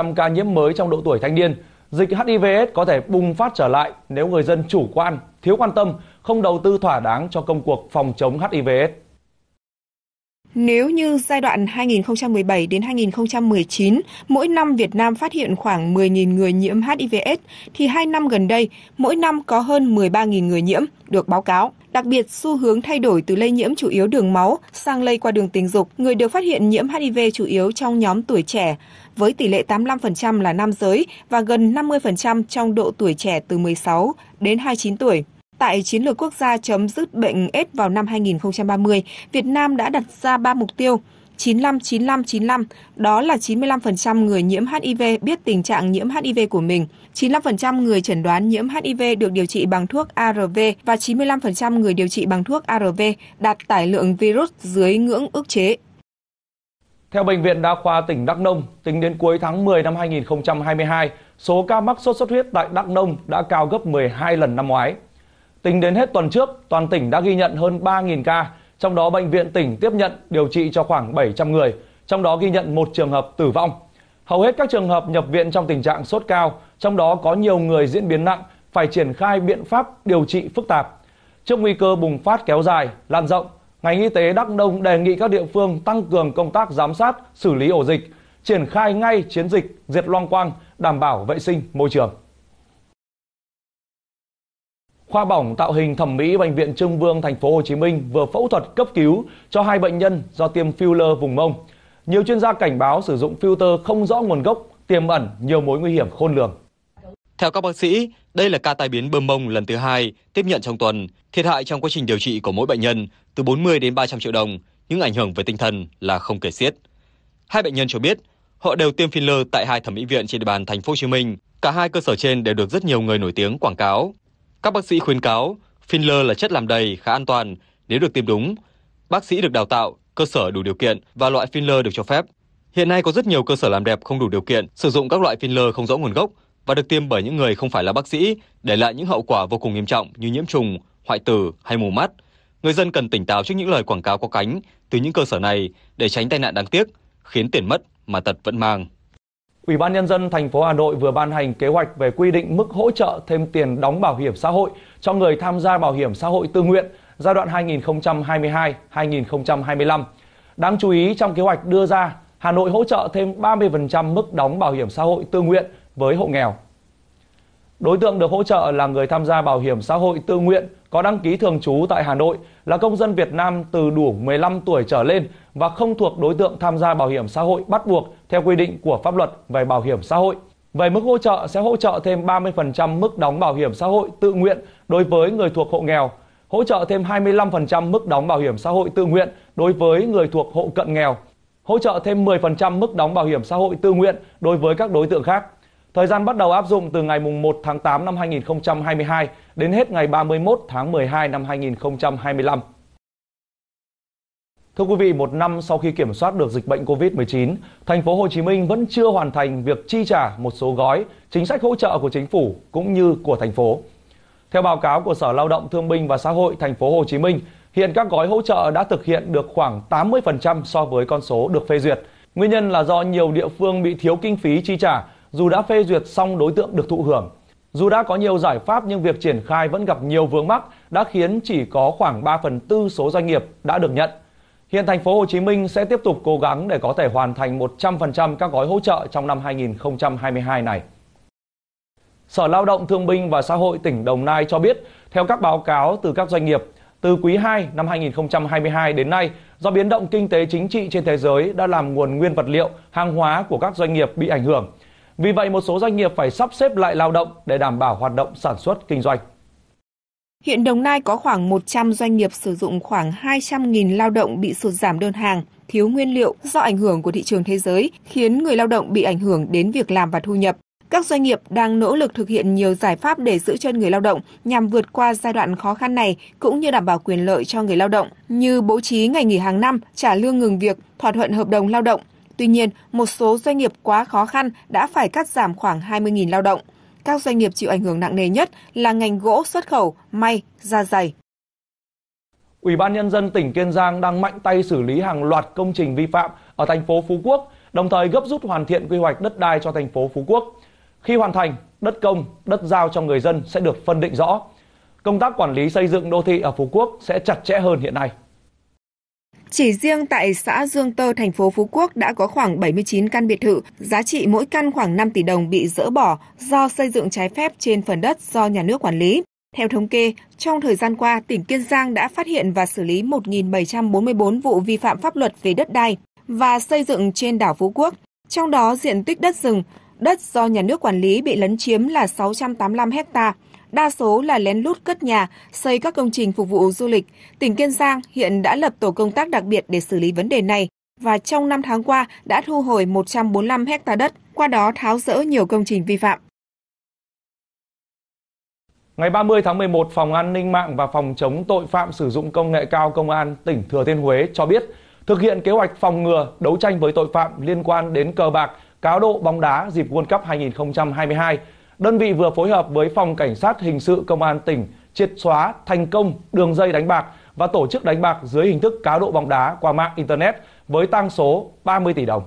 100 ca nhiễm mới trong độ tuổi thanh niên. Dịch HIVS có thể bùng phát trở lại nếu người dân chủ quan, thiếu quan tâm, không đầu tư thỏa đáng cho công cuộc phòng chống HIVS. Nếu như giai đoạn 2017 đến 2019, mỗi năm Việt Nam phát hiện khoảng 10.000 người nhiễm HIVS, thì hai năm gần đây, mỗi năm có hơn 13.000 người nhiễm được báo cáo. Đặc biệt, xu hướng thay đổi từ lây nhiễm chủ yếu đường máu sang lây qua đường tình dục, người được phát hiện nhiễm HIV chủ yếu trong nhóm tuổi trẻ, với tỷ lệ 85% là nam giới và gần 50% trong độ tuổi trẻ từ 16 đến 29 tuổi. Tại chiến lược quốc gia chấm dứt bệnh AIDS vào năm 2030, Việt Nam đã đặt ra 3 mục tiêu. 95 95 95, đó là 95% người nhiễm HIV biết tình trạng nhiễm HIV của mình, 95% người chẩn đoán nhiễm HIV được điều trị bằng thuốc ARV và 95% người điều trị bằng thuốc ARV đạt tải lượng virus dưới ngưỡng ức chế. Theo Bệnh viện Đa khoa tỉnh Đắk Nông, tính đến cuối tháng 10 năm 2022, số ca mắc sốt xuất huyết tại Đắk Nông đã cao gấp 12 lần năm ngoái. Tính đến hết tuần trước, toàn tỉnh đã ghi nhận hơn 3.000 ca, trong đó bệnh viện tỉnh tiếp nhận điều trị cho khoảng 700 người, trong đó ghi nhận một trường hợp tử vong. Hầu hết các trường hợp nhập viện trong tình trạng sốt cao, trong đó có nhiều người diễn biến nặng, phải triển khai biện pháp điều trị phức tạp. Trước nguy cơ bùng phát kéo dài, lan rộng, ngành y tế Đắk Nông đề nghị các địa phương tăng cường công tác giám sát, xử lý ổ dịch, triển khai ngay chiến dịch diệt loang quang, đảm bảo vệ sinh môi trường khoa bỏng tạo hình thẩm mỹ bệnh viện Trưng Vương thành phố Hồ Chí Minh vừa phẫu thuật cấp cứu cho hai bệnh nhân do tiêm filler vùng mông. Nhiều chuyên gia cảnh báo sử dụng filter không rõ nguồn gốc tiềm ẩn nhiều mối nguy hiểm khôn lường. Theo các bác sĩ, đây là ca tai biến bơm mông lần thứ hai tiếp nhận trong tuần, thiệt hại trong quá trình điều trị của mỗi bệnh nhân từ 40 đến 300 triệu đồng, những ảnh hưởng về tinh thần là không kể xiết. Hai bệnh nhân cho biết, họ đều tiêm filler tại hai thẩm mỹ viện trên địa bàn thành phố Hồ Chí Minh. Cả hai cơ sở trên đều được rất nhiều người nổi tiếng quảng cáo các bác sĩ khuyến cáo filler là chất làm đầy khá an toàn nếu được tiêm đúng. Bác sĩ được đào tạo, cơ sở đủ điều kiện và loại filler được cho phép. Hiện nay có rất nhiều cơ sở làm đẹp không đủ điều kiện sử dụng các loại filler không rõ nguồn gốc và được tiêm bởi những người không phải là bác sĩ, để lại những hậu quả vô cùng nghiêm trọng như nhiễm trùng, hoại tử hay mù mắt. Người dân cần tỉnh táo trước những lời quảng cáo có cánh từ những cơ sở này để tránh tai nạn đáng tiếc, khiến tiền mất mà tật vẫn mang. Ủy ban nhân dân thành phố Hà Nội vừa ban hành kế hoạch về quy định mức hỗ trợ thêm tiền đóng bảo hiểm xã hội cho người tham gia bảo hiểm xã hội tự nguyện giai đoạn 2022-2025. Đáng chú ý trong kế hoạch đưa ra, Hà Nội hỗ trợ thêm 30% mức đóng bảo hiểm xã hội tự nguyện với hộ nghèo. Đối tượng được hỗ trợ là người tham gia bảo hiểm xã hội tự nguyện có đăng ký thường trú tại Hà Nội là công dân Việt Nam từ đủ 15 tuổi trở lên và không thuộc đối tượng tham gia bảo hiểm xã hội bắt buộc theo quy định của pháp luật về bảo hiểm xã hội. Về mức hỗ trợ sẽ hỗ trợ thêm 30% mức đóng bảo hiểm xã hội tự nguyện đối với người thuộc hộ nghèo, hỗ trợ thêm 25% mức đóng bảo hiểm xã hội tự nguyện đối với người thuộc hộ cận nghèo, hỗ trợ thêm 10% mức đóng bảo hiểm xã hội tự nguyện đối với các đối tượng khác. Thời gian bắt đầu áp dụng từ ngày 1 tháng 8 năm 2022 đến hết ngày 31 tháng 12 năm 2025. Thưa quý vị, một năm sau khi kiểm soát được dịch bệnh COVID-19, thành phố Hồ Chí Minh vẫn chưa hoàn thành việc chi trả một số gói chính sách hỗ trợ của chính phủ cũng như của thành phố. Theo báo cáo của Sở Lao động Thương binh và Xã hội thành phố Hồ Chí Minh, hiện các gói hỗ trợ đã thực hiện được khoảng 80% so với con số được phê duyệt. Nguyên nhân là do nhiều địa phương bị thiếu kinh phí chi trả dù đã phê duyệt xong đối tượng được thụ hưởng. Dù đã có nhiều giải pháp nhưng việc triển khai vẫn gặp nhiều vướng mắc đã khiến chỉ có khoảng 3 phần tư số doanh nghiệp đã được nhận. Hiện thành phố Hồ Chí Minh sẽ tiếp tục cố gắng để có thể hoàn thành 100% các gói hỗ trợ trong năm 2022 này. Sở Lao động Thương binh và Xã hội tỉnh Đồng Nai cho biết, theo các báo cáo từ các doanh nghiệp, từ quý 2 năm 2022 đến nay, do biến động kinh tế chính trị trên thế giới đã làm nguồn nguyên vật liệu, hàng hóa của các doanh nghiệp bị ảnh hưởng – vì vậy, một số doanh nghiệp phải sắp xếp lại lao động để đảm bảo hoạt động sản xuất kinh doanh. Hiện Đồng Nai có khoảng 100 doanh nghiệp sử dụng khoảng 200.000 lao động bị sụt giảm đơn hàng, thiếu nguyên liệu do ảnh hưởng của thị trường thế giới, khiến người lao động bị ảnh hưởng đến việc làm và thu nhập. Các doanh nghiệp đang nỗ lực thực hiện nhiều giải pháp để giữ chân người lao động nhằm vượt qua giai đoạn khó khăn này cũng như đảm bảo quyền lợi cho người lao động như bố trí ngày nghỉ hàng năm, trả lương ngừng việc, thỏa thuận hợp đồng lao động, Tuy nhiên, một số doanh nghiệp quá khó khăn đã phải cắt giảm khoảng 20.000 lao động. Các doanh nghiệp chịu ảnh hưởng nặng nề nhất là ngành gỗ xuất khẩu, may, da dày. Ủy ban nhân dân tỉnh Kiên Giang đang mạnh tay xử lý hàng loạt công trình vi phạm ở thành phố Phú Quốc, đồng thời gấp rút hoàn thiện quy hoạch đất đai cho thành phố Phú Quốc. Khi hoàn thành, đất công, đất giao cho người dân sẽ được phân định rõ. Công tác quản lý xây dựng đô thị ở Phú Quốc sẽ chặt chẽ hơn hiện nay. Chỉ riêng tại xã Dương Tơ, thành phố Phú Quốc đã có khoảng 79 căn biệt thự, giá trị mỗi căn khoảng 5 tỷ đồng bị dỡ bỏ do xây dựng trái phép trên phần đất do nhà nước quản lý. Theo thống kê, trong thời gian qua, tỉnh Kiên Giang đã phát hiện và xử lý 1.744 vụ vi phạm pháp luật về đất đai và xây dựng trên đảo Phú Quốc. Trong đó, diện tích đất rừng, đất do nhà nước quản lý bị lấn chiếm là 685 hectare, đa số là lén lút cất nhà, xây các công trình phục vụ du lịch. Tỉnh Kiên Giang hiện đã lập tổ công tác đặc biệt để xử lý vấn đề này và trong 5 tháng qua đã thu hồi 145 hecta đất, qua đó tháo rỡ nhiều công trình vi phạm. Ngày 30 tháng 11, Phòng An ninh mạng và Phòng chống tội phạm sử dụng công nghệ cao Công an tỉnh Thừa Thiên Huế cho biết, thực hiện kế hoạch phòng ngừa, đấu tranh với tội phạm liên quan đến cờ bạc, cáo độ bóng đá dịp World Cup 2022, Đơn vị vừa phối hợp với Phòng Cảnh sát Hình sự Công an tỉnh triệt xóa thành công đường dây đánh bạc và tổ chức đánh bạc dưới hình thức cá độ bóng đá qua mạng Internet với tăng số 30 tỷ đồng.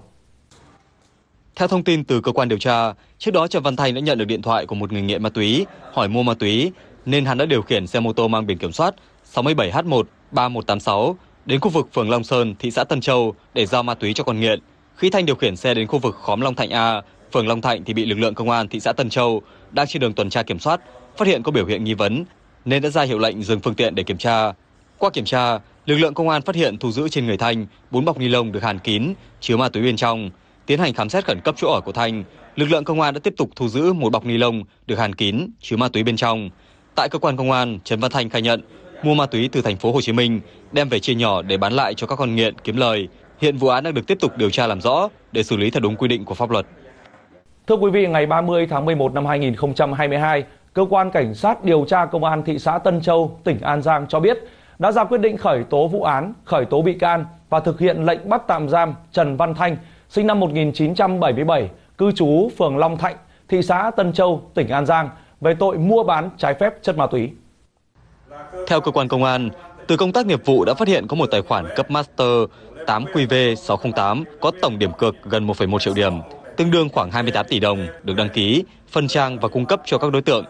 Theo thông tin từ cơ quan điều tra, trước đó Trần Văn Thành đã nhận được điện thoại của một người nghiện ma túy hỏi mua ma túy nên hắn đã điều khiển xe mô tô mang biển kiểm soát 67H1 3186 đến khu vực phường Long Sơn, thị xã Tân Châu để giao ma túy cho con nghiện. Khi Thanh điều khiển xe đến khu vực khóm Long Thạnh A phường Long Thạnh thì bị lực lượng công an thị xã Tân Châu đang trên đường tuần tra kiểm soát phát hiện có biểu hiện nghi vấn nên đã ra hiệu lệnh dừng phương tiện để kiểm tra. Qua kiểm tra, lực lượng công an phát hiện thu giữ trên người Thanh bốn bọc ni lông được hàn kín chứa ma túy bên trong. Tiến hành khám xét khẩn cấp chỗ ở của Thanh, lực lượng công an đã tiếp tục thu giữ một bọc ni lông được hàn kín chứa ma túy bên trong. Tại cơ quan công an, Trần Văn Thanh khai nhận mua ma túy từ thành phố Hồ Chí Minh đem về chia nhỏ để bán lại cho các con nghiện kiếm lời. Hiện vụ án đang được tiếp tục điều tra làm rõ để xử lý theo đúng quy định của pháp luật. Thưa quý vị, ngày 30 tháng 11 năm 2022, Cơ quan Cảnh sát điều tra Công an thị xã Tân Châu, tỉnh An Giang cho biết đã ra quyết định khởi tố vụ án, khởi tố bị can và thực hiện lệnh bắt tạm giam Trần Văn Thanh, sinh năm 1977, cư trú phường Long Thạnh, thị xã Tân Châu, tỉnh An Giang về tội mua bán trái phép chất ma túy. Theo cơ quan công an, từ công tác nghiệp vụ đã phát hiện có một tài khoản cấp master 8QV608 có tổng điểm cược gần 1,1 triệu điểm tương đương khoảng 28 tỷ đồng được đăng ký, phân trang và cung cấp cho các đối tượng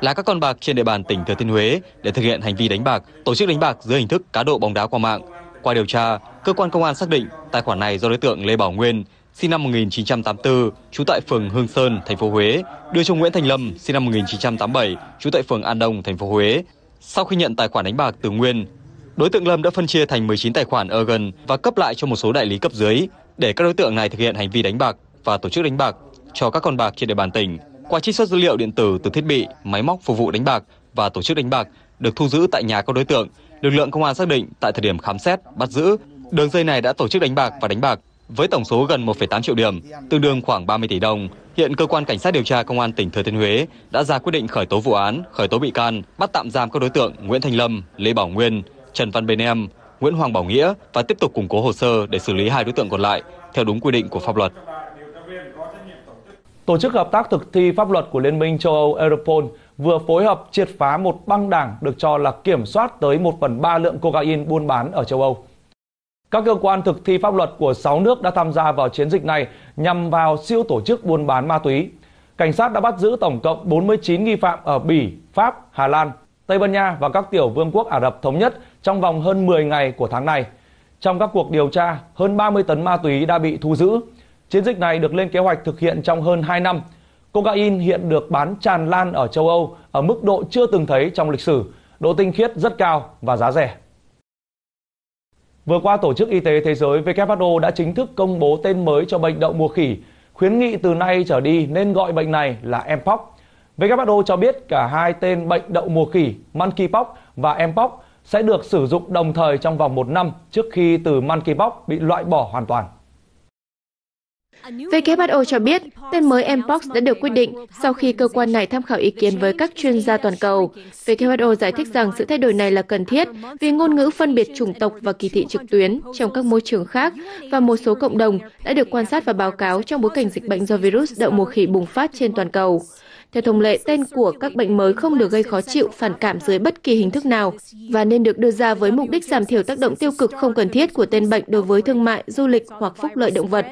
là các con bạc trên địa bàn tỉnh Thừa Thiên Huế để thực hiện hành vi đánh bạc, tổ chức đánh bạc dưới hình thức cá độ bóng đá qua mạng. Qua điều tra, cơ quan công an xác định tài khoản này do đối tượng Lê Bảo Nguyên, sinh năm 1984, trú tại phường Hương Sơn, thành phố Huế, đưa cho Nguyễn Thành Lâm, sinh năm 1987, trú tại phường An Đông, thành phố Huế. Sau khi nhận tài khoản đánh bạc từ Nguyên, đối tượng Lâm đã phân chia thành 19 tài khoản ở gần và cấp lại cho một số đại lý cấp dưới để các đối tượng này thực hiện hành vi đánh bạc và tổ chức đánh bạc cho các con bạc trên địa bàn tỉnh qua trích xuất dữ liệu điện tử từ thiết bị, máy móc phục vụ đánh bạc và tổ chức đánh bạc được thu giữ tại nhà các đối tượng, lực lượng công an xác định tại thời điểm khám xét, bắt giữ, đường dây này đã tổ chức đánh bạc và đánh bạc với tổng số gần 1,8 triệu điểm, tương đương khoảng 30 tỷ đồng. Hiện cơ quan cảnh sát điều tra công an tỉnh Thừa Thiên Huế đã ra quyết định khởi tố vụ án, khởi tố bị can, bắt tạm giam các đối tượng Nguyễn Thành Lâm, Lê Bảo Nguyên, Trần Văn Bên Em, Nguyễn Hoàng Bảo Nghĩa và tiếp tục củng cố hồ sơ để xử lý hai đối tượng còn lại theo đúng quy định của pháp luật. Tổ chức Hợp tác Thực thi Pháp luật của Liên minh châu Âu Europol vừa phối hợp triệt phá một băng đảng được cho là kiểm soát tới 1 phần 3 lượng cocaine buôn bán ở châu Âu. Các cơ quan thực thi pháp luật của 6 nước đã tham gia vào chiến dịch này nhằm vào siêu tổ chức buôn bán ma túy. Cảnh sát đã bắt giữ tổng cộng 49 nghi phạm ở Bỉ, Pháp, Hà Lan, Tây Ban Nha và các tiểu vương quốc Ả Rập Thống Nhất trong vòng hơn 10 ngày của tháng này. Trong các cuộc điều tra, hơn 30 tấn ma túy đã bị thu giữ, Chiến dịch này được lên kế hoạch thực hiện trong hơn 2 năm. Cocaine hiện được bán tràn lan ở châu Âu ở mức độ chưa từng thấy trong lịch sử, độ tinh khiết rất cao và giá rẻ. Vừa qua, Tổ chức Y tế Thế giới WHO đã chính thức công bố tên mới cho bệnh đậu mùa khỉ, khuyến nghị từ nay trở đi nên gọi bệnh này là Mpox. WHO cho biết cả hai tên bệnh đậu mùa khỉ, Monkeypox và Mpox sẽ được sử dụng đồng thời trong vòng một năm trước khi từ Monkeypox bị loại bỏ hoàn toàn. WHO cho biết tên mới mpox đã được quyết định sau khi cơ quan này tham khảo ý kiến với các chuyên gia toàn cầu. WHO giải thích rằng sự thay đổi này là cần thiết vì ngôn ngữ phân biệt chủng tộc và kỳ thị trực tuyến trong các môi trường khác và một số cộng đồng đã được quan sát và báo cáo trong bối cảnh dịch bệnh do virus đậu mùa khỉ bùng phát trên toàn cầu. Theo thông lệ, tên của các bệnh mới không được gây khó chịu, phản cảm dưới bất kỳ hình thức nào và nên được đưa ra với mục đích giảm thiểu tác động tiêu cực không cần thiết của tên bệnh đối với thương mại, du lịch hoặc phúc lợi động vật.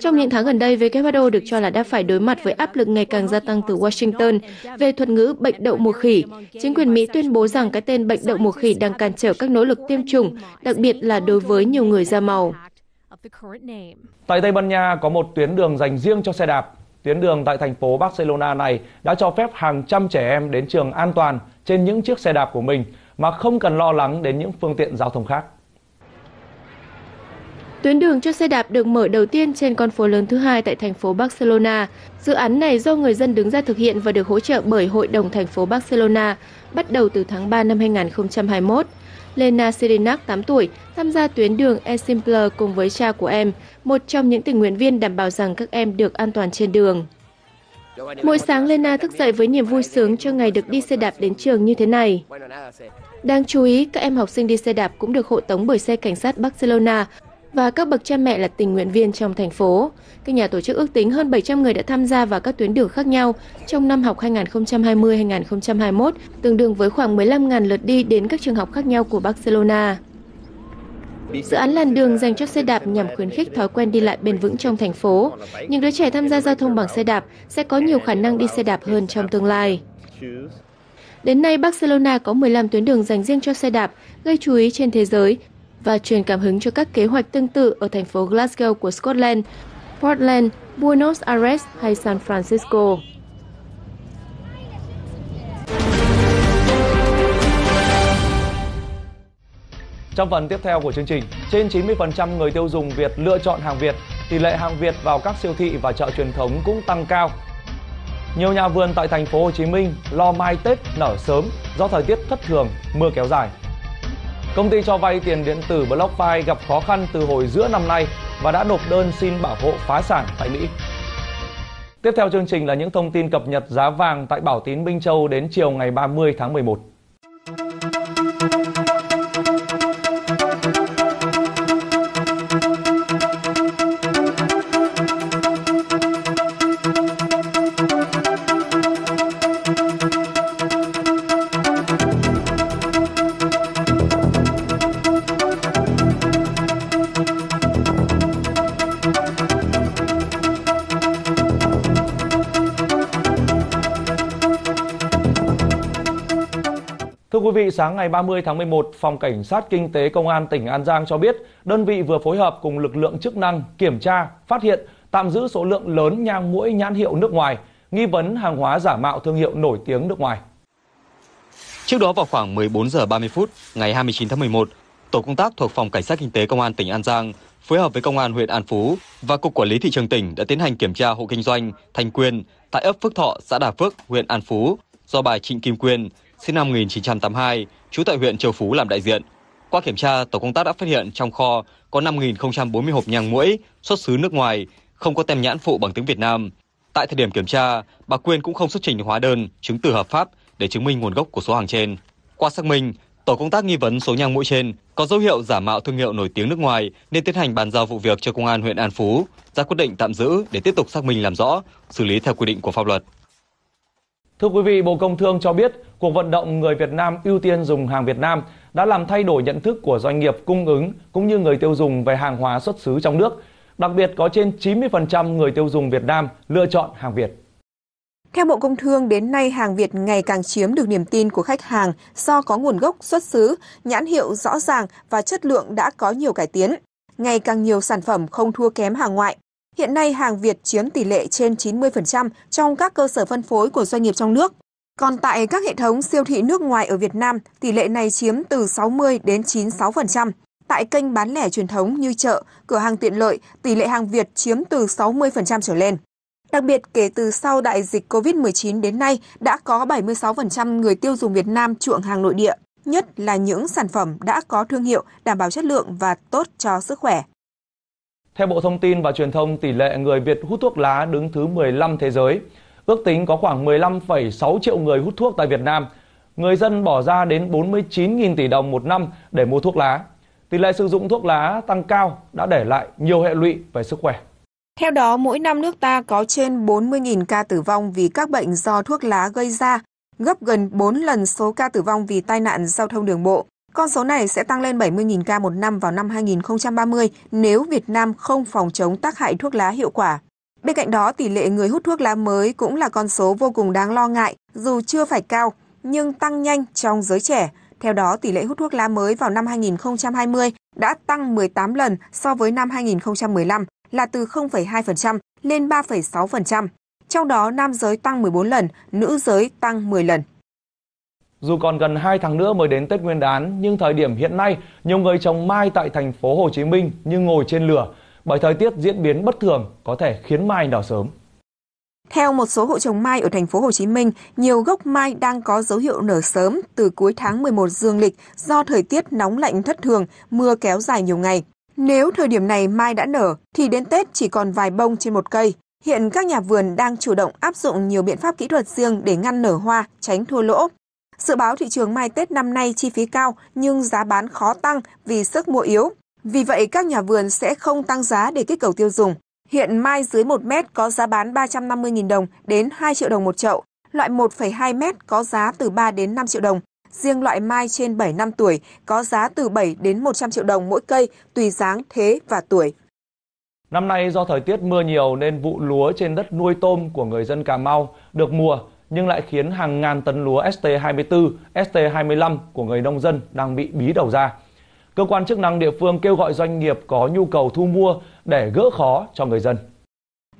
Trong những tháng gần đây, WHO được cho là đã phải đối mặt với áp lực ngày càng gia tăng từ Washington về thuật ngữ bệnh đậu mùa khỉ. Chính quyền Mỹ tuyên bố rằng cái tên bệnh đậu mùa khỉ đang cản trở các nỗ lực tiêm chủng, đặc biệt là đối với nhiều người da màu. Tại Tây Ban Nha có một tuyến đường dành riêng cho xe đạp. Tuyến đường tại thành phố Barcelona này đã cho phép hàng trăm trẻ em đến trường an toàn trên những chiếc xe đạp của mình mà không cần lo lắng đến những phương tiện giao thông khác. Tuyến đường cho xe đạp được mở đầu tiên trên con phố lớn thứ hai tại thành phố Barcelona. Dự án này do người dân đứng ra thực hiện và được hỗ trợ bởi Hội đồng thành phố Barcelona, bắt đầu từ tháng 3 năm 2021. Lena Sirenak, 8 tuổi, tham gia tuyến đường e Simpler cùng với cha của em, một trong những tình nguyện viên đảm bảo rằng các em được an toàn trên đường. Mỗi sáng Lena thức dậy với niềm vui sướng cho ngày được đi xe đạp đến trường như thế này. Đáng chú ý, các em học sinh đi xe đạp cũng được hộ tống bởi xe cảnh sát Barcelona và các bậc cha mẹ là tình nguyện viên trong thành phố. Các nhà tổ chức ước tính hơn 700 người đã tham gia vào các tuyến đường khác nhau trong năm học 2020-2021, tương đương với khoảng 15.000 lượt đi đến các trường học khác nhau của Barcelona. Dự án làn đường dành cho xe đạp nhằm khuyến khích thói quen đi lại bền vững trong thành phố. Những đứa trẻ tham gia giao thông bằng xe đạp sẽ có nhiều khả năng đi xe đạp hơn trong tương lai. Đến nay, Barcelona có 15 tuyến đường dành riêng cho xe đạp, gây chú ý trên thế giới và truyền cảm hứng cho các kế hoạch tương tự ở thành phố Glasgow của Scotland, Portland, Buenos Aires hay San Francisco. Trong phần tiếp theo của chương trình, trên 90% người tiêu dùng Việt lựa chọn hàng Việt, tỷ lệ hàng Việt vào các siêu thị và chợ truyền thống cũng tăng cao. Nhiều nhà vườn tại thành phố Hồ Chí Minh lo mai Tết nở sớm do thời tiết thất thường, mưa kéo dài. Công ty cho vay tiền điện tử BlockFi gặp khó khăn từ hồi giữa năm nay và đã nộp đơn xin bảo hộ phá sản tại Mỹ. Tiếp theo chương trình là những thông tin cập nhật giá vàng tại Bảo Tín Minh Châu đến chiều ngày 30 tháng 11. sáng ngày 30 tháng 11, Phòng Cảnh sát Kinh tế Công an tỉnh An Giang cho biết, đơn vị vừa phối hợp cùng lực lượng chức năng kiểm tra, phát hiện, tạm giữ số lượng lớn nhang mũi nhãn hiệu nước ngoài, nghi vấn hàng hóa giả mạo thương hiệu nổi tiếng nước ngoài. Trước đó vào khoảng 14 giờ 30 phút ngày 29 tháng 11, tổ công tác thuộc Phòng Cảnh sát Kinh tế Công an tỉnh An Giang phối hợp với Công an huyện An Phú và Cục Quản lý Thị trường tỉnh đã tiến hành kiểm tra hộ kinh doanh Thành Quyên tại ấp Phước Thọ, xã Đà Phước, huyện An Phú do bà Trịnh Kim Quyên, sinh năm 1982, trú tại huyện Châu Phú làm đại diện. Qua kiểm tra, tổ công tác đã phát hiện trong kho có 5.040 hộp nhang mũi xuất xứ nước ngoài, không có tem nhãn phụ bằng tiếng Việt Nam. Tại thời điểm kiểm tra, bà Quyên cũng không xuất trình hóa đơn, chứng từ hợp pháp để chứng minh nguồn gốc của số hàng trên. Qua xác minh, tổ công tác nghi vấn số nhang mũi trên có dấu hiệu giả mạo thương hiệu nổi tiếng nước ngoài nên tiến hành bàn giao vụ việc cho công an huyện An Phú, ra quyết định tạm giữ để tiếp tục xác minh làm rõ, xử lý theo quy định của pháp luật. Thưa quý vị, Bộ Công Thương cho biết cuộc vận động người Việt Nam ưu tiên dùng hàng Việt Nam đã làm thay đổi nhận thức của doanh nghiệp cung ứng cũng như người tiêu dùng về hàng hóa xuất xứ trong nước. Đặc biệt có trên 90% người tiêu dùng Việt Nam lựa chọn hàng Việt. Theo Bộ Công Thương, đến nay hàng Việt ngày càng chiếm được niềm tin của khách hàng do có nguồn gốc xuất xứ, nhãn hiệu rõ ràng và chất lượng đã có nhiều cải tiến. Ngày càng nhiều sản phẩm không thua kém hàng ngoại. Hiện nay hàng Việt chiếm tỷ lệ trên 90% trong các cơ sở phân phối của doanh nghiệp trong nước. Còn tại các hệ thống siêu thị nước ngoài ở Việt Nam, tỷ lệ này chiếm từ 60 đến 96%. Tại kênh bán lẻ truyền thống như chợ, cửa hàng tiện lợi, tỷ lệ hàng Việt chiếm từ 60% trở lên. Đặc biệt, kể từ sau đại dịch COVID-19 đến nay, đã có 76% người tiêu dùng Việt Nam chuộng hàng nội địa, nhất là những sản phẩm đã có thương hiệu, đảm bảo chất lượng và tốt cho sức khỏe. Theo Bộ Thông tin và Truyền thông, tỷ lệ người Việt hút thuốc lá đứng thứ 15 thế giới. Ước tính có khoảng 15,6 triệu người hút thuốc tại Việt Nam. Người dân bỏ ra đến 49.000 tỷ đồng một năm để mua thuốc lá. Tỷ lệ sử dụng thuốc lá tăng cao đã để lại nhiều hệ lụy về sức khỏe. Theo đó, mỗi năm nước ta có trên 40.000 ca tử vong vì các bệnh do thuốc lá gây ra, gấp gần 4 lần số ca tử vong vì tai nạn giao thông đường bộ. Con số này sẽ tăng lên 70.000 ca một năm vào năm 2030 nếu Việt Nam không phòng chống tác hại thuốc lá hiệu quả. Bên cạnh đó, tỷ lệ người hút thuốc lá mới cũng là con số vô cùng đáng lo ngại, dù chưa phải cao, nhưng tăng nhanh trong giới trẻ. Theo đó, tỷ lệ hút thuốc lá mới vào năm 2020 đã tăng 18 lần so với năm 2015, là từ 0,2% lên 3,6%. Trong đó, nam giới tăng 14 lần, nữ giới tăng 10 lần. Dù còn gần 2 tháng nữa mới đến Tết Nguyên đán, nhưng thời điểm hiện nay, nhiều người trồng mai tại thành phố Hồ Chí Minh như ngồi trên lửa bởi thời tiết diễn biến bất thường có thể khiến mai đỏ sớm. Theo một số hộ trồng mai ở thành phố Hồ Chí Minh, nhiều gốc mai đang có dấu hiệu nở sớm từ cuối tháng 11 dương lịch do thời tiết nóng lạnh thất thường, mưa kéo dài nhiều ngày. Nếu thời điểm này mai đã nở thì đến Tết chỉ còn vài bông trên một cây. Hiện các nhà vườn đang chủ động áp dụng nhiều biện pháp kỹ thuật riêng để ngăn nở hoa, tránh thua lỗ. Dự báo thị trường mai Tết năm nay chi phí cao nhưng giá bán khó tăng vì sức mua yếu. Vì vậy, các nhà vườn sẽ không tăng giá để kích cầu tiêu dùng. Hiện mai dưới 1 mét có giá bán 350.000 đồng đến 2 triệu đồng một chậu, loại 1,2 mét có giá từ 3 đến 5 triệu đồng. Riêng loại mai trên 7 năm tuổi có giá từ 7 đến 100 triệu đồng mỗi cây, tùy dáng, thế và tuổi. Năm nay do thời tiết mưa nhiều nên vụ lúa trên đất nuôi tôm của người dân Cà Mau được mùa nhưng lại khiến hàng ngàn tấn lúa ST24, ST25 của người nông dân đang bị bí đầu ra. Cơ quan chức năng địa phương kêu gọi doanh nghiệp có nhu cầu thu mua để gỡ khó cho người dân.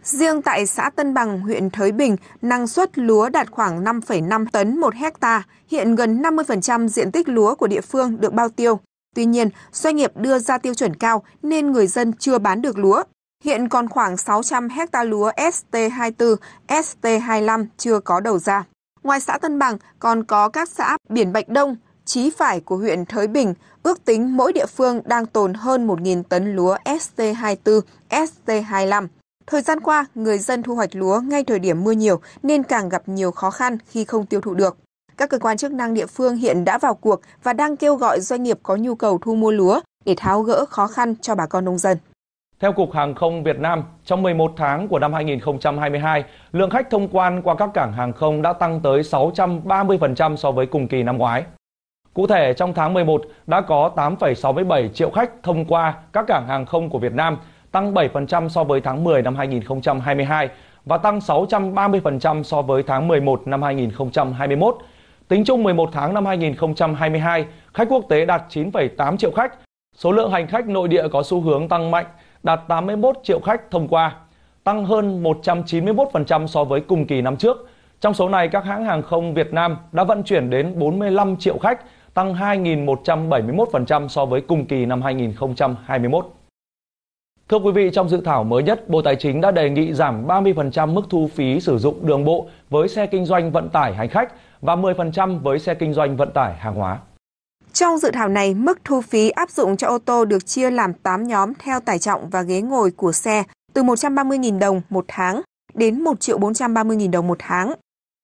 Riêng tại xã Tân Bằng, huyện Thới Bình, năng suất lúa đạt khoảng 5,5 tấn một hecta, hiện gần 50% diện tích lúa của địa phương được bao tiêu. Tuy nhiên, doanh nghiệp đưa ra tiêu chuẩn cao nên người dân chưa bán được lúa. Hiện còn khoảng 600 hecta lúa ST24, ST25 chưa có đầu ra. Ngoài xã Tân Bằng còn có các xã Biển Bạch Đông, Chí Phải của huyện Thới Bình, ước tính mỗi địa phương đang tồn hơn 1.000 tấn lúa ST24, ST25. Thời gian qua, người dân thu hoạch lúa ngay thời điểm mưa nhiều nên càng gặp nhiều khó khăn khi không tiêu thụ được. Các cơ quan chức năng địa phương hiện đã vào cuộc và đang kêu gọi doanh nghiệp có nhu cầu thu mua lúa để tháo gỡ khó khăn cho bà con nông dân. Theo Cục Hàng không Việt Nam, trong 11 tháng của năm 2022, lượng khách thông quan qua các cảng hàng không đã tăng tới 630% so với cùng kỳ năm ngoái. Cụ thể, trong tháng 11 đã có 8,67 triệu khách thông qua các cảng hàng không của Việt Nam, tăng 7% so với tháng 10 năm 2022 và tăng 630% so với tháng 11 năm 2021. Tính chung 11 tháng năm 2022, khách quốc tế đạt 9,8 triệu khách. Số lượng hành khách nội địa có xu hướng tăng mạnh đạt 81 triệu khách thông qua, tăng hơn 191% so với cùng kỳ năm trước. Trong số này, các hãng hàng không Việt Nam đã vận chuyển đến 45 triệu khách, tăng 2.171% so với cùng kỳ năm 2021. Thưa quý vị, trong dự thảo mới nhất, Bộ Tài chính đã đề nghị giảm 30% mức thu phí sử dụng đường bộ với xe kinh doanh vận tải hành khách và 10% với xe kinh doanh vận tải hàng hóa. Trong dự thảo này, mức thu phí áp dụng cho ô tô được chia làm 8 nhóm theo tải trọng và ghế ngồi của xe từ 130.000 đồng một tháng đến 1 triệu 430.000 đồng một tháng.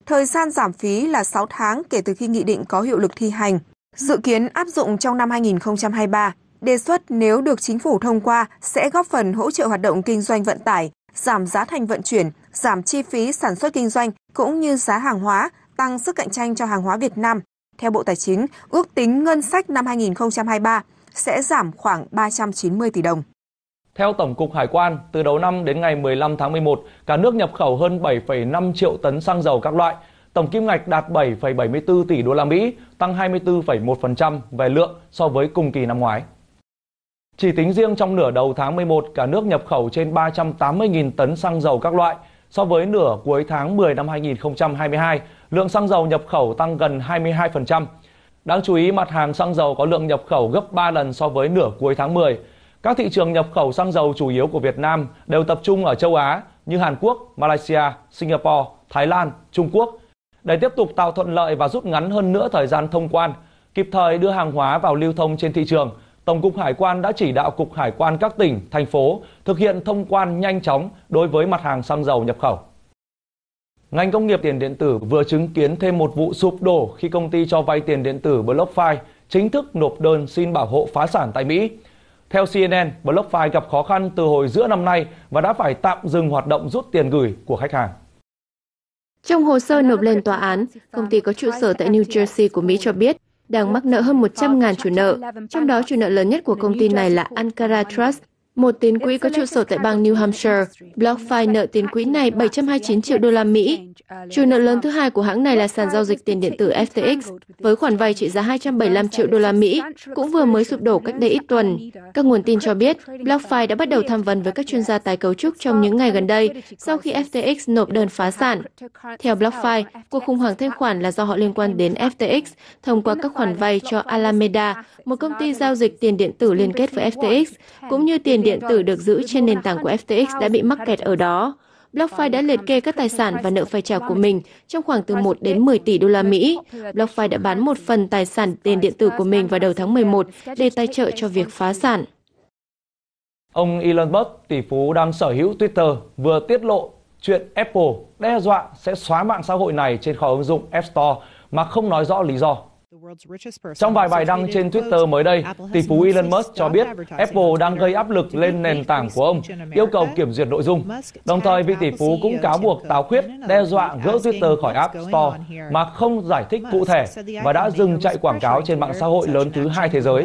Thời gian giảm phí là 6 tháng kể từ khi nghị định có hiệu lực thi hành. Dự kiến áp dụng trong năm 2023, đề xuất nếu được chính phủ thông qua sẽ góp phần hỗ trợ hoạt động kinh doanh vận tải, giảm giá thành vận chuyển, giảm chi phí sản xuất kinh doanh cũng như giá hàng hóa, tăng sức cạnh tranh cho hàng hóa Việt Nam theo Bộ Tài chính, ước tính ngân sách năm 2023 sẽ giảm khoảng 390 tỷ đồng. Theo Tổng cục Hải quan, từ đầu năm đến ngày 15 tháng 11, cả nước nhập khẩu hơn 7,5 triệu tấn xăng dầu các loại, tổng kim ngạch đạt 7,74 tỷ đô la Mỹ, tăng 24,1% về lượng so với cùng kỳ năm ngoái. Chỉ tính riêng trong nửa đầu tháng 11, cả nước nhập khẩu trên 380.000 tấn xăng dầu các loại, so với nửa cuối tháng 10 năm 2022 lượng xăng dầu nhập khẩu tăng gần 22%. Đáng chú ý, mặt hàng xăng dầu có lượng nhập khẩu gấp 3 lần so với nửa cuối tháng 10. Các thị trường nhập khẩu xăng dầu chủ yếu của Việt Nam đều tập trung ở châu Á như Hàn Quốc, Malaysia, Singapore, Thái Lan, Trung Quốc để tiếp tục tạo thuận lợi và rút ngắn hơn nữa thời gian thông quan, kịp thời đưa hàng hóa vào lưu thông trên thị trường. Tổng cục Hải quan đã chỉ đạo Cục Hải quan các tỉnh, thành phố thực hiện thông quan nhanh chóng đối với mặt hàng xăng dầu nhập khẩu. Ngành công nghiệp tiền điện tử vừa chứng kiến thêm một vụ sụp đổ khi công ty cho vay tiền điện tử BlockFi chính thức nộp đơn xin bảo hộ phá sản tại Mỹ. Theo CNN, BlockFi gặp khó khăn từ hồi giữa năm nay và đã phải tạm dừng hoạt động rút tiền gửi của khách hàng. Trong hồ sơ nộp lên tòa án, công ty có trụ sở tại New Jersey của Mỹ cho biết đang mắc nợ hơn 100.000 chủ nợ, trong đó chủ nợ lớn nhất của công ty này là Ankara Trust một tiến quỹ có trụ sở tại bang New Hampshire, BlockFi nợ tiến quỹ này 729 triệu đô la Mỹ. Uh, Chủ nợ lớn thứ hai của hãng này là sàn giao dịch tiền điện tử FTX với khoản vay trị giá 275 triệu đô la Mỹ cũng vừa mới sụp đổ cách đây ít tuần. Các nguồn tin cho biết, BlockFi đã bắt đầu tham vấn với các chuyên gia tài cấu trúc trong những ngày gần đây sau khi FTX nộp đơn phá sản. Theo BlockFi, cuộc khủng hoảng thanh khoản là do họ liên quan đến FTX thông qua các khoản vay cho Alameda, một công ty giao dịch tiền điện tử liên kết với FTX, cũng như tiền tiền điện tử được giữ trên nền tảng của FTX đã bị mắc kẹt ở đó. BlockFi đã liệt kê các tài sản và nợ phải trả của mình trong khoảng từ 1 đến 10 tỷ đô la Mỹ. BlockFi đã bán một phần tài sản tiền điện tử của mình vào đầu tháng 11 để tài trợ cho việc phá sản. Ông Elon Musk, tỷ phú đang sở hữu Twitter, vừa tiết lộ chuyện Apple đe dọa sẽ xóa mạng xã hội này trên kho ứng dụng App Store mà không nói rõ lý do. Trong vài bài đăng trên Twitter mới đây, tỷ phú Elon Musk cho biết Apple đang gây áp lực lên nền tảng của ông, yêu cầu kiểm duyệt nội dung. Đồng thời, vị tỷ phú cũng e cáo buộc táo khuyết đe dọa gỡ Twitter khỏi App Store mà không giải thích cụ thể và đã dừng chạy quảng cáo trên mạng xã hội lớn thứ hai thế giới.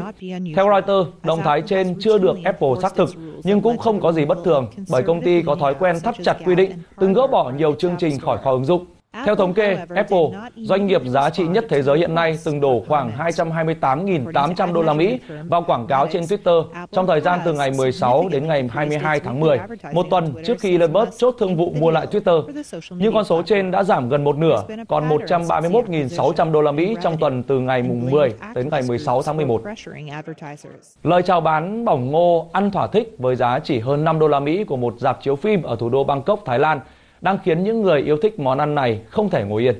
Theo Reuters, động thái trên chưa được Apple xác thực, nhưng cũng không có gì bất thường bởi công ty có thói quen thắt chặt quy định, từng gỡ bỏ nhiều chương trình khỏi kho ứng dụng. Theo thống kê, Apple, doanh nghiệp giá trị nhất thế giới hiện nay từng đổ khoảng 228.800 đô la Mỹ vào quảng cáo trên Twitter trong thời gian từ ngày 16 đến ngày 22 tháng 10, một tuần trước khi Elon Musk chốt thương vụ mua lại Twitter. Nhưng con số trên đã giảm gần một nửa, còn 131.600 đô la Mỹ trong tuần từ ngày 10 đến ngày 16 tháng 11. Lời chào bán bỏng ngô ăn thỏa thích với giá chỉ hơn 5 đô la Mỹ của một dạp chiếu phim ở thủ đô Bangkok, Thái Lan – đang khiến những người yêu thích món ăn này không thể ngồi yên.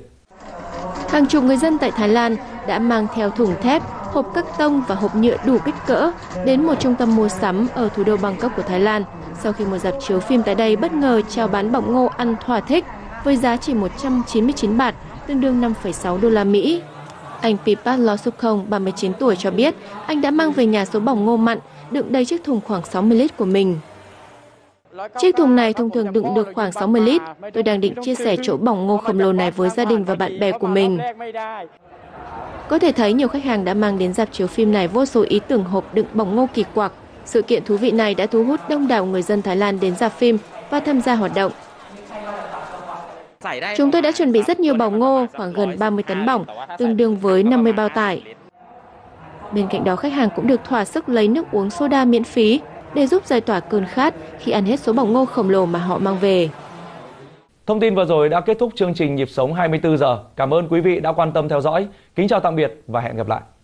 Hàng chục người dân tại Thái Lan đã mang theo thùng thép, hộp các tông và hộp nhựa đủ kích cỡ đến một trung tâm mua sắm ở thủ đô Bangkok của Thái Lan sau khi một dạp chiếu phim tại đây bất ngờ chào bán bỏng ngô ăn thỏa thích với giá chỉ 199 bạt, tương đương 5,6 đô la Mỹ. Anh Pipat Losukhong, 39 tuổi cho biết, anh đã mang về nhà số bỏng ngô mặn đựng đầy chiếc thùng khoảng 60 lít của mình. Chiếc thùng này thông thường đựng được khoảng 60 lít. Tôi đang định chia sẻ chỗ bỏng ngô khổng lồ này với gia đình và bạn bè của mình. Có thể thấy nhiều khách hàng đã mang đến dạp chiếu phim này vô số ý tưởng hộp đựng bỏng ngô kỳ quặc. Sự kiện thú vị này đã thu hút đông đảo người dân Thái Lan đến dạp phim và tham gia hoạt động. Chúng tôi đã chuẩn bị rất nhiều bỏng ngô, khoảng gần 30 tấn bỏng, tương đương với 50 bao tải. Bên cạnh đó, khách hàng cũng được thỏa sức lấy nước uống soda miễn phí để giúp giải tỏa cơn khát khi ăn hết số bỏng ngô khổng lồ mà họ mang về. Thông tin vừa rồi đã kết thúc chương trình Nhịp sống 24 giờ. Cảm ơn quý vị đã quan tâm theo dõi. Kính chào tạm biệt và hẹn gặp lại.